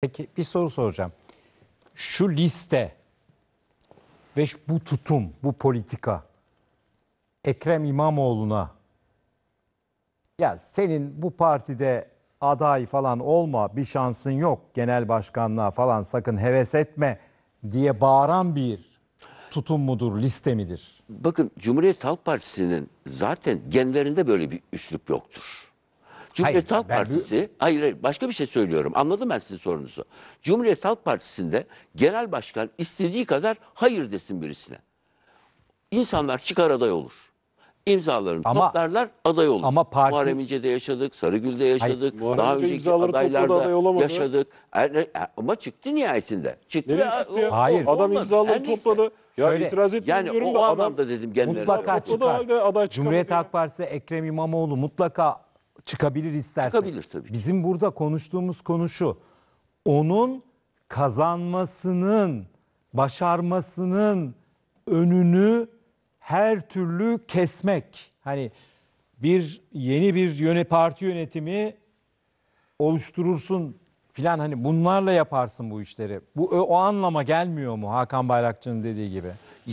Peki bir soru soracağım. Şu liste ve bu tutum, bu politika Ekrem İmamoğlu'na ya senin bu partide aday falan olma, bir şansın yok genel başkanlığa falan sakın heves etme diye bağıran bir tutum mudur, liste midir? Bakın Cumhuriyet Halk Partisi'nin zaten genlerinde böyle bir üslup yoktur. Cumhuriyet hayır, Halk ben... Partisi, hayır, hayır başka bir şey söylüyorum. Anladım ben sizin sorunuzu. Cumhuriyet Halk Partisi'nde genel başkan istediği kadar hayır desin birisine. İnsanlar çıkar aday olur imzalarını ama, toplarlar aday olur. Ama parti... Muharrem İnce'de yaşadık, Sarıgül'de yaşadık, Hayır, daha önceki adaylarda aday yaşadık. Er, ama çıktı nihayetinde. Çıktı. Nereye e, ya, çıktı ya? Hayır. Adam olmaz. imzaları topladı. Neyse. Ya Şöyle, itiraz etmiyorum yani da o adam, anlamda dedim genelde. Mutlaka çıkar. Halde aday Cumhuriyet Halk Partisi Ekrem İmamoğlu mutlaka çıkabilir istersen. Çıkabilir tabii. Ki. Bizim burada konuştuğumuz konu şu. Onun kazanmasının, başarmasının önünü her türlü kesmek. Hani bir yeni bir yöne parti yönetimi oluşturursun filan hani bunlarla yaparsın bu işleri. Bu e, o anlama gelmiyor mu Hakan Bayrakçı'nın dediği gibi?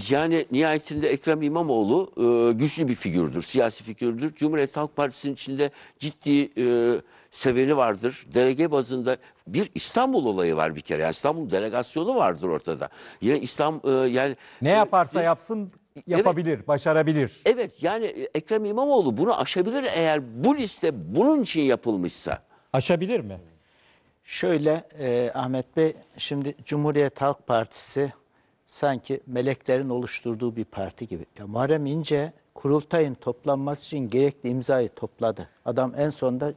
Yani nihayetinde Ekrem İmamoğlu e, güçlü bir figürdür, siyasi figürdür. Cumhuriyet Halk Partisi'nin içinde ciddi e, seveni vardır. Delege bazında bir İstanbul olayı var bir kere. Yani İstanbul delegasyonu vardır ortada. Yani İslam e, yani ne e, yaparsa e, yapsın yapabilir, evet, başarabilir. Evet yani e, Ekrem İmamoğlu bunu aşabilir eğer bu liste bunun için yapılmışsa. Aşabilir mi? Şöyle e, Ahmet Bey şimdi Cumhuriyet Halk Partisi sanki meleklerin oluşturduğu bir parti gibi. Ya Muharrem İnce kurultayın toplanması için gerekli imzayı topladı. Adam en sonunda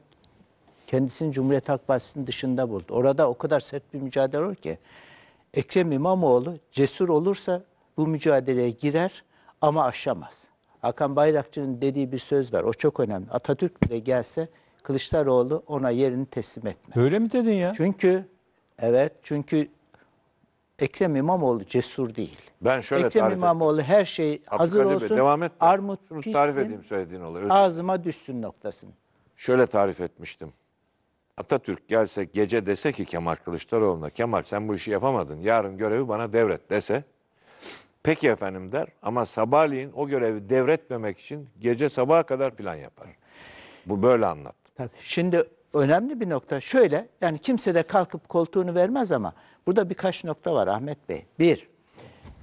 kendisini Cumhuriyet Halk Partisi'nin dışında buldu. Orada o kadar sert bir mücadele olur ki Ekrem İmamoğlu cesur olursa bu mücadeleye girer ama aşamaz. Hakan Bayrakçı'nın dediği bir söz var. O çok önemli. Atatürk bile gelse Kılıçdaroğlu ona yerini teslim etmez. Öyle mi dedin ya? Çünkü evet çünkü Ekrem İmamoğlu cesur değil. Ben şöyle Ekrem tarif İmamoğlu ettim. her şey Abdülkadir hazır Bey, olsun. devam et. Armut Şunu tarif edeyim söylediğin olayı. ağzıma düşsün noktasın. Şöyle tarif etmiştim. Atatürk gelse gece dese ki Kemal Kılıçdaroğlu'na Kemal sen bu işi yapamadın. Yarın görevi bana devret dese. Peki efendim der ama sabahleyin o görevi devretmemek için gece sabaha kadar plan yapar. Bu böyle anlat. Tabii. Şimdi önemli bir nokta şöyle yani kimse de kalkıp koltuğunu vermez ama burada birkaç nokta var Ahmet Bey. Bir,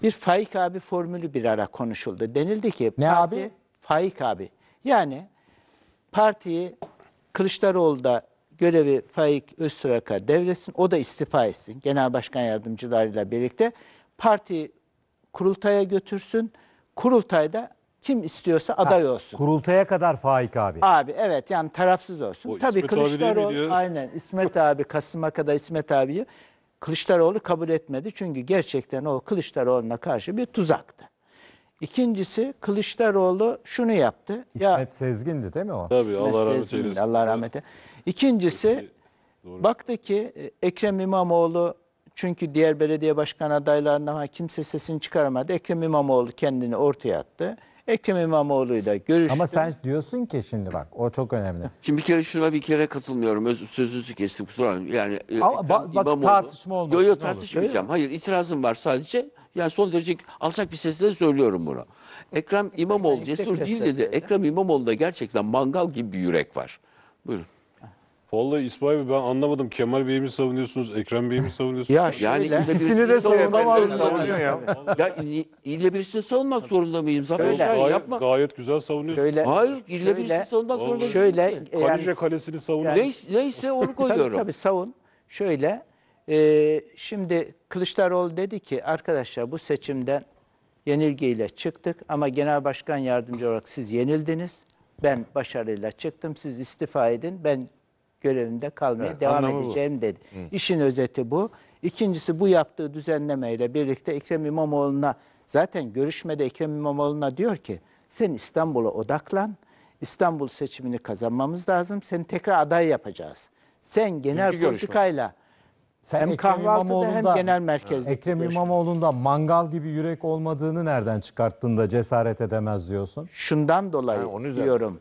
bir Faik abi formülü bir ara konuşuldu. Denildi ki ne parti, abi? Faik abi. Yani partiyi Kılıçdaroğlu'da görevi Faik Öztürk'a devretsin. O da istifa etsin. Genel Başkan Yardımcılarıyla birlikte. Parti kurultaya götürsün. Kurultayda kim istiyorsa aday olsun. Kurultaya kadar Faik abi. Abi evet yani tarafsız olsun. O Tabii İsmet abi değil mi Kılıçdaroğlu aynen İsmet abi Kasım'a kadar İsmet abiyi Kılıçdaroğlu kabul etmedi. Çünkü gerçekten o Kılıçdaroğlu'na karşı bir tuzaktı. İkincisi Kılıçdaroğlu şunu yaptı. İsmet Sezgin'di değil mi o? Tabii İsmet Allah rahmet eylesin. Allah rahmet eylesin. İkincisi baktı ki e, Ekrem İmamoğlu çünkü diğer belediye başkan adaylarından ha kimse sesini çıkaramadı. Ekrem İmamoğlu kendini ortaya attı. Ekrem İmamoğlu'yla da görüştüm. Ama sen diyorsun ki şimdi bak o çok önemli. Şimdi bir kere şuna bir kere katılmıyorum. Öz, sözünüzü kestim kusura bakmayın. Yani e, Ama Ekrem bak, tartışma olmasın, Yo ne tartışmayacağım. Hayır itirazım var sadece. Yani son derece alçak bir sesle söylüyorum bunu. Ekrem İmamoğlu yüksek cesur değil sesle dedi. Ekrem İmamoğlu'nda gerçekten mangal gibi bir yürek var. Buyurun. Vallahi İsmail Bey ben anlamadım. Kemal Bey'i mi savunuyorsunuz, Ekrem Bey'i mi savunuyorsunuz? Ya Yani şöyle. ille İkisini de savunmak ya. Ya ille birisini savunmak zorunda mıyım? Zaten. Şöyle. Gayet, yapma. gayet güzel savunuyorsunuz. Şöyle, Hayır, ille birisini savunmak zorunda şöyle ki. e, Kaleci yani- Kalesi'ni savunuyorsunuz. Neyse, neyse onu Tabii, tabii savun. Şöyle e, şimdi Kılıçdaroğlu dedi ki arkadaşlar bu seçimden yenilgiyle çıktık ama genel başkan yardımcı olarak siz yenildiniz. Ben başarıyla çıktım. Siz istifa edin. Ben görevinde kalmaya evet, devam edeceğim bu. dedi. Hı. İşin özeti bu. İkincisi bu yaptığı düzenlemeyle birlikte Ekrem İmamoğlu'na zaten görüşmede Ekrem İmamoğlu'na diyor ki sen İstanbul'a odaklan. İstanbul seçimini kazanmamız lazım. Seni tekrar aday yapacağız. Sen genel Dünkü politikayla Sen hem Ekrem kahvaltıda hem genel merkezde. Ekrem İmamoğlu'nda mangal gibi yürek olmadığını nereden çıkarttın da cesaret edemez diyorsun? Şundan dolayı yani diyorum.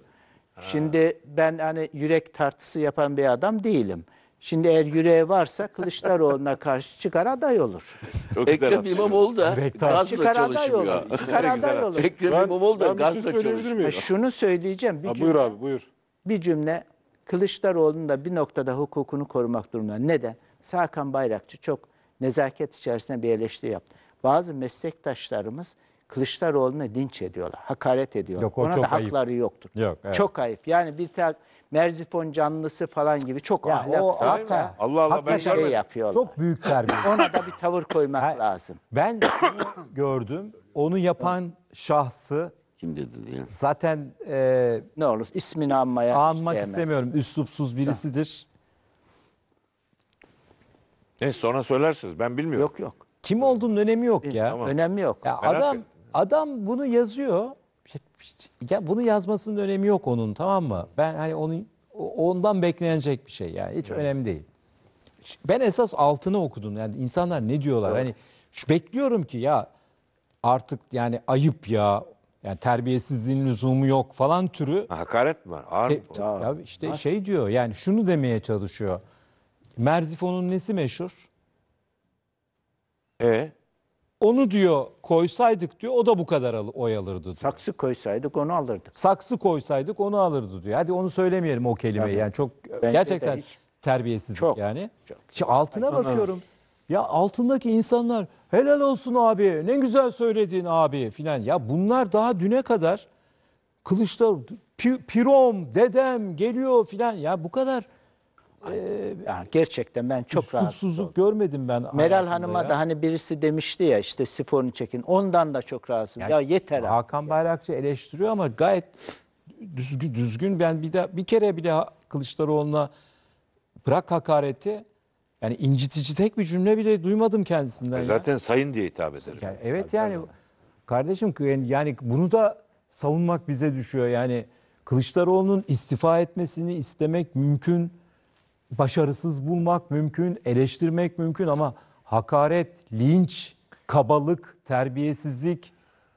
Şimdi ben hani yürek tartısı yapan bir adam değilim. Şimdi eğer yüreği varsa Kılıçdaroğlu'na karşı çıkar aday olur. Çok Ekrem İmamoğlu da gazla çıkar aday çalışmıyor. olur. Çıkar aday olur. Ekrem Ben- İmamoğlu da ben bir şey gazla söyleyebilir çalışmıyor. miyim? Ha, e, şunu söyleyeceğim. Bir, Ha, buyur cümle, abi buyur. bir cümle Kılıçdaroğlu'nun da bir noktada hukukunu korumak durumunda. Neden? Mesela Hakan Bayrakçı çok nezaket içerisinde bir eleştiri yaptı. Bazı meslektaşlarımız Kılıçdaroğlu'nu dinç ediyorlar. Hakaret ediyorlar. Yok, Ona da hakları yoktur. Yok, evet. Çok ayıp. Yani bir tek Merzifon canlısı falan gibi çok ya ahlaksız. O, hata, Allah Allah ben şey yapıyorlar. Çok büyük terbiyesiz. Ona da bir tavır koymak ben, lazım. Ben gördüm. Onu yapan şahsı kim dedi diye. Zaten e, ne olur ismini anmaya anmak isteyemez. istemiyorum. Üslupsuz birisidir. Ne sonra söylersiniz. Ben bilmiyorum. Yok yok. Kim olduğunun önemi yok ya. Tamam. Önemi yok. Ya adam ettim. adam bunu yazıyor. Ya bunu yazmasının önemi yok onun tamam mı? Ben hani onun ondan beklenecek bir şey yani hiç evet. önemli değil. Ben esas altını okudum. Yani insanlar ne diyorlar? Hani şu bekliyorum ki ya artık yani ayıp ya yani terbiyesizliğin lüzumu yok falan türü. Hakaret mi var? Ağır e, mı? Ya işte Ağır. şey diyor yani şunu demeye çalışıyor. Merzifon'un nesi meşhur? E? Onu diyor koysaydık diyor o da bu kadar al- oy alırdı diyor. Saksı koysaydık onu alırdı. Saksı koysaydık onu alırdı diyor. Hadi onu söylemeyelim o kelimeyi. Tabii. Yani çok de gerçekten hiç- terbiyesizlik Çok, yani. çok. Şimdi altına bakıyorum. Ya altındaki insanlar helal olsun abi. Ne güzel söyledin abi filan. Ya bunlar daha düne kadar kılıçlar, pi- pirom, dedem geliyor filan. Ya bu kadar ee, yani gerçekten ben çok rahatsız oldum. görmedim ben. Meral Hanım'a da hani birisi demişti ya işte sifonu çekin. Ondan da çok rahatsızım. Yani ya yeter artık. Hakan Bayrakçı eleştiriyor ama gayet düzgün, düzgün. Ben bir de bir kere bile Kılıçdaroğlu'na bırak hakareti yani incitici tek bir cümle bile duymadım kendisinden. E zaten ya. sayın diye hitap ederim. Yani, evet yani kardeşim yani bunu da savunmak bize düşüyor. Yani Kılıçdaroğlu'nun istifa etmesini istemek mümkün başarısız bulmak mümkün, eleştirmek mümkün ama hakaret, linç, kabalık, terbiyesizlik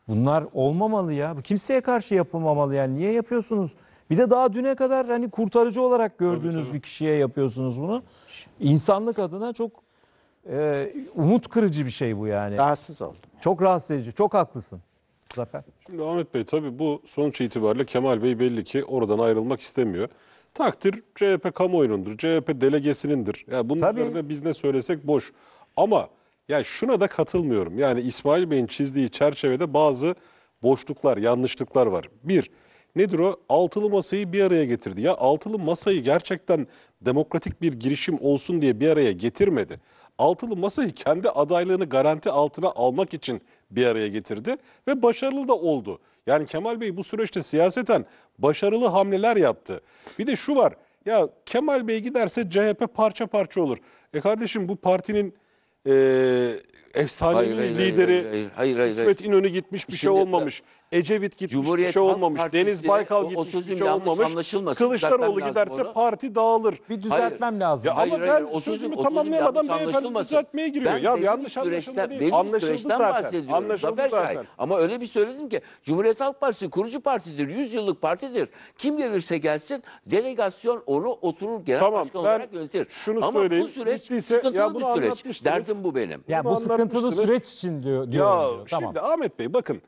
bunlar olmamalı ya. Bu Kimseye karşı yapılmamalı yani. Niye yapıyorsunuz? Bir de daha düne kadar hani kurtarıcı olarak gördüğünüz tabii, tabii. bir kişiye yapıyorsunuz bunu. İnsanlık adına çok e, umut kırıcı bir şey bu yani. Rahatsız oldum. Yani. Çok rahatsız edici. Çok haklısın. Zafer. Şimdi Ahmet Bey tabii bu sonuç itibariyle Kemal Bey belli ki oradan ayrılmak istemiyor. Takdir CHP kamuoyunundur, CHP delegesinindir. Yani bunun Tabii. üzerine biz ne söylesek boş. Ama yani şuna da katılmıyorum. Yani İsmail Bey'in çizdiği çerçevede bazı boşluklar, yanlışlıklar var. Bir, nedir o? Altılı masayı bir araya getirdi. Ya altılı masayı gerçekten demokratik bir girişim olsun diye bir araya getirmedi altılı masayı kendi adaylığını garanti altına almak için bir araya getirdi ve başarılı da oldu. Yani Kemal Bey bu süreçte siyaseten başarılı hamleler yaptı. Bir de şu var ya Kemal Bey giderse CHP parça parça olur. E kardeşim bu partinin e, efsanevi hayır, lideri hayır, hayır, hayır, hayır, İsmet İnönü gitmiş bir şey Şimdi, şey olmamış. Ecevit gitmiş bir şey olmamış. Partisi, Deniz Baykal o, gitmiş o bir şey olmamış. Kılıçdaroğlu giderse orada. parti dağılır. Bir düzeltmem hayır. lazım. Ya hayır, ama hayır, ben o sözümü o sözüm tamamlayamadan beyefendi düzeltmeye giriyor. Ben ya yanlış anlaşıldı. değil. Anlaşıldı zaten. Anlaşıldı zaten. Ama öyle bir söyledim ki Cumhuriyet Halk Partisi kurucu partidir. yüzyıllık partidir. Kim gelirse gelsin delegasyon onu oturur genel başkan olarak yönetir. Şunu Ama bu süreç sıkıntılı bir süreç. Derdim bu benim. Ya bu sıkıntı sıkıntılı süreç için diyor. diyor ya diyor. Tamam. şimdi Ahmet Bey bakın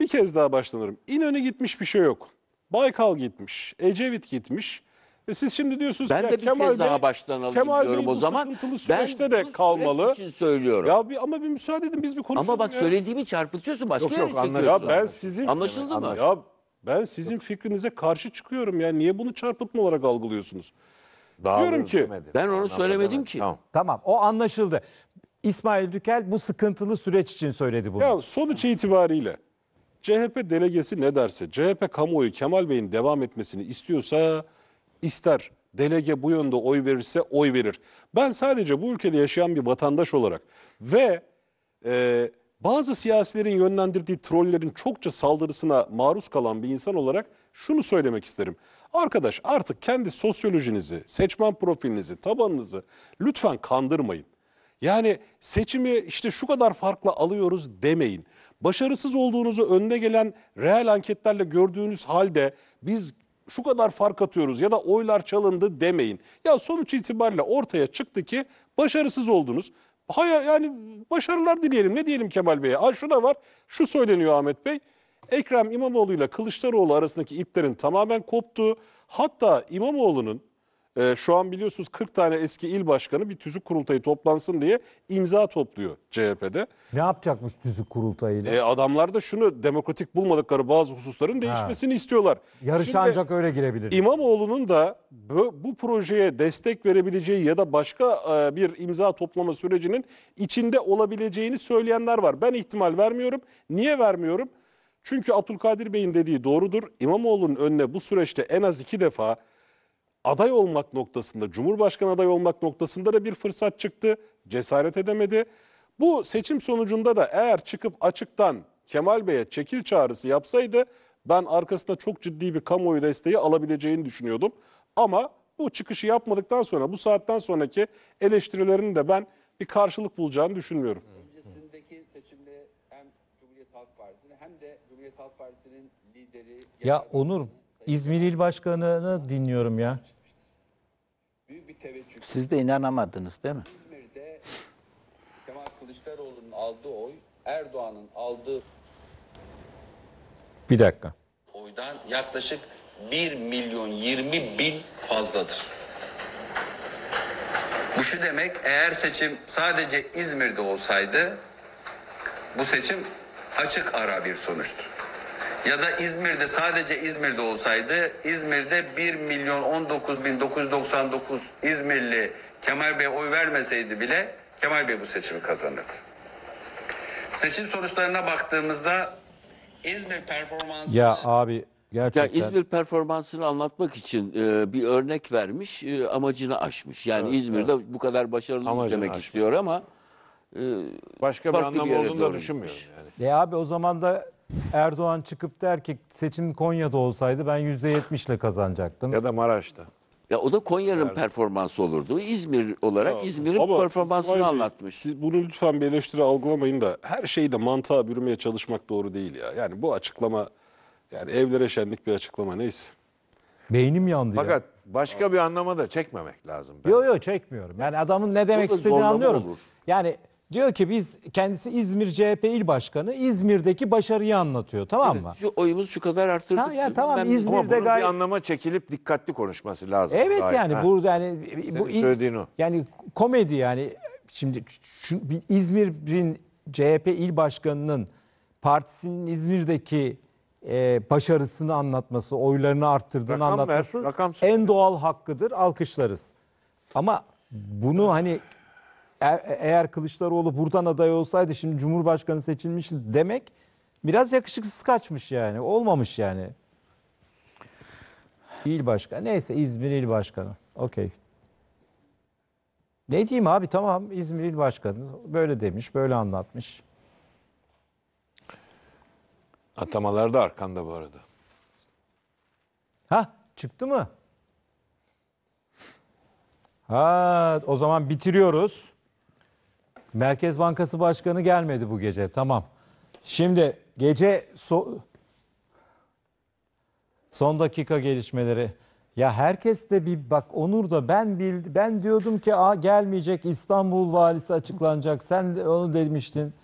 bir kez daha başlanırım. İnönü gitmiş bir şey yok. Baykal gitmiş, Ecevit gitmiş. E siz şimdi diyorsunuz ben ya de bir Kemal kez Bey, daha başlanalım Kemal diyorum Bey o zaman. Ben süreçte de kalmalı. için söylüyorum. Ya bir, ama bir müsaade edin biz bir konuşalım. Ama bak ya. söylediğimi çarpıtıyorsun başka yok, yere yok, Ya ben sizin anlaşıldı mı? Ya ben sizin fikrinize karşı çıkıyorum Yani Niye bunu çarpıtma olarak algılıyorsunuz? Daha Diyorum ki demedim. ben onu söylemedim ki. Tamam. tamam o anlaşıldı. İsmail Dükel bu sıkıntılı süreç için söyledi bunu. Ya sonuç itibariyle CHP delegesi ne derse, CHP kamuoyu Kemal Bey'in devam etmesini istiyorsa ister. Delege bu yönde oy verirse oy verir. Ben sadece bu ülkede yaşayan bir vatandaş olarak ve e, bazı siyasilerin yönlendirdiği trollerin çokça saldırısına maruz kalan bir insan olarak şunu söylemek isterim. Arkadaş artık kendi sosyolojinizi, seçmen profilinizi, tabanınızı lütfen kandırmayın. Yani seçimi işte şu kadar farklı alıyoruz demeyin. Başarısız olduğunuzu önde gelen reel anketlerle gördüğünüz halde biz şu kadar fark atıyoruz ya da oylar çalındı demeyin. Ya sonuç itibariyle ortaya çıktı ki başarısız oldunuz. Hayır yani başarılar dileyelim. Ne diyelim Kemal Bey'e? Aa şuna var. Şu söyleniyor Ahmet Bey. Ekrem İmamoğlu ile Kılıçdaroğlu arasındaki iplerin tamamen koptuğu, hatta İmamoğlu'nun ee, şu an biliyorsunuz 40 tane eski il başkanı bir tüzük kurultayı toplansın diye imza topluyor CHP'de. Ne yapacakmış tüzük kurultayıyla? E, adamlar da şunu demokratik bulmadıkları bazı hususların değişmesini istiyorlar. Yarış Şimdi ancak öyle girebilir. İmamoğlu'nun da bu, bu projeye destek verebileceği ya da başka e, bir imza toplama sürecinin içinde olabileceğini söyleyenler var. Ben ihtimal vermiyorum. Niye vermiyorum? Çünkü Abdülkadir Bey'in dediği doğrudur. İmamoğlu'nun önüne bu süreçte en az iki defa aday olmak noktasında, Cumhurbaşkanı aday olmak noktasında da bir fırsat çıktı. Cesaret edemedi. Bu seçim sonucunda da eğer çıkıp açıktan Kemal Bey'e çekil çağrısı yapsaydı ben arkasında çok ciddi bir kamuoyu desteği alabileceğini düşünüyordum. Ama bu çıkışı yapmadıktan sonra bu saatten sonraki eleştirilerin de ben bir karşılık bulacağını düşünmüyorum. Öncesindeki seçimde hem Cumhuriyet Halk Partisi'nin hem de Cumhuriyet Halk Partisi'nin lideri... Ya Onur İzmir İl Başkanı'nı dinliyorum ya. Siz de inanamadınız değil mi? İzmir'de Kemal Kılıçdaroğlu'nun aldığı oy Erdoğan'ın aldığı Bir dakika. oydan yaklaşık 1 milyon 20 bin fazladır. Bu şu demek eğer seçim sadece İzmir'de olsaydı bu seçim açık ara bir sonuçtu ya da İzmir'de sadece İzmir'de olsaydı İzmir'de 1 milyon 19 bin 999 İzmirli Kemal Bey oy vermeseydi bile Kemal Bey bu seçimi kazanırdı. Seçim sonuçlarına baktığımızda İzmir performansı... Ya abi Gerçekten. Ya İzmir performansını anlatmak için e, bir örnek vermiş, e, amacını aşmış. Yani evet, İzmir'de evet. bu kadar başarılı amacını demek aşmış. istiyor ama e, başka bir anlam olduğunu da düşünmüyorum. Yani. E abi o zaman da Erdoğan çıkıp der ki seçim Konya'da olsaydı ben %70'le kazanacaktım. Ya da Maraş'ta. Ya o da Konya'nın performansı olurdu. İzmir olarak İzmir'in performansını İsmail anlatmış. Siz bunu lütfen bir eleştiri algılamayın da her şeyi de mantığa bürümeye çalışmak doğru değil ya. Yani bu açıklama yani evlere şenlik bir açıklama neyse. Beynim yandı Fakat ya. başka bir anlama da çekmemek lazım. Yok yok çekmiyorum. Yani adamın ne demek istediğini anlıyorum. olur. Yani Diyor ki biz kendisi İzmir CHP il başkanı İzmir'deki başarıyı anlatıyor tamam mı? Şu oyumuz şu kadar arttırdık. Tamam ya, tamam, Ben- İzmir'de gayet- bir anlama çekilip dikkatli konuşması lazım. Evet Gayet, yani ha. burada yani e, bu söylediğin o. yani komedi yani şimdi şu, bir İzmir'in CHP il başkanının partisinin İzmir'deki e, başarısını anlatması, oylarını arttırdığını Rakam ver, anlatması rakam en doğal hakkıdır, alkışlarız. Ama bunu hani eğer, eğer Kılıçdaroğlu buradan aday olsaydı şimdi Cumhurbaşkanı seçilmiş demek biraz yakışıksız kaçmış yani. Olmamış yani. İl başkanı. Neyse İzmir il başkanı. Okey. Ne diyeyim abi tamam İzmir il başkanı böyle demiş, böyle anlatmış. Atamalar da arkanda bu arada. Ha çıktı mı? Ha o zaman bitiriyoruz. Merkez Bankası Başkanı gelmedi bu gece. Tamam. Şimdi gece so son dakika gelişmeleri. Ya herkes de bir bak Onur da ben bil ben diyordum ki a gelmeyecek İstanbul valisi açıklanacak. Sen de onu demiştin.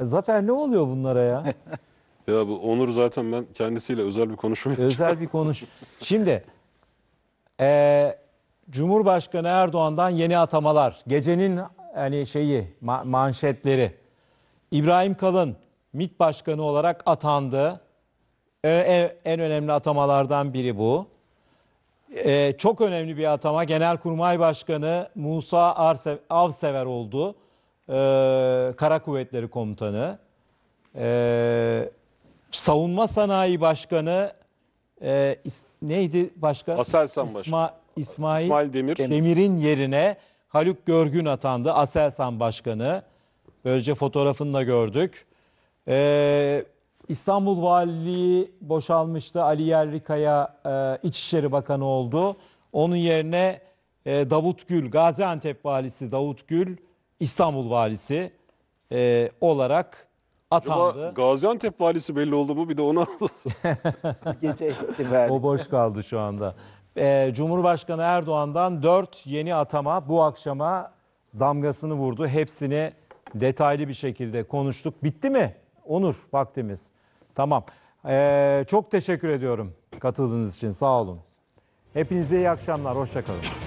E, Zafer ne oluyor bunlara ya? Ya bu Onur zaten ben kendisiyle özel bir konuşma yapacağım. Özel bir konuş. Şimdi e, Cumhurbaşkanı Erdoğan'dan yeni atamalar. Gecenin yani şeyi ma manşetleri. İbrahim Kalın MİT Başkanı olarak atandı. Ee, en önemli atamalardan biri bu. Ee, çok önemli bir atama. Genelkurmay Başkanı Musa Arse Avsever oldu. Ee, Kara Kuvvetleri Komutanı. Ee, Savunma Sanayi Başkanı e, neydi başka? Aselsan İsma, Başkanı. İsmail, İsmail Demir. Demir'in yerine Haluk Görgün atandı. Aselsan Başkanı. Böylece fotoğrafını da gördük. Ee, İstanbul Valiliği boşalmıştı. Ali Yerlikaya e, İçişleri Bakanı oldu. Onun yerine e, Davut Gül, Gaziantep Valisi Davut Gül, İstanbul Valisi e, olarak atandı. Acaba Gaziantep Valisi belli oldu mu? Bir de onu aldı. ihtimali. O boş kaldı şu anda. Ee, Cumhurbaşkanı Erdoğan'dan 4 yeni atama bu akşama damgasını vurdu. Hepsini detaylı bir şekilde konuştuk. Bitti mi Onur vaktimiz? Tamam. Ee, çok teşekkür ediyorum katıldığınız için sağ olun. Hepinize iyi akşamlar, hoşçakalın.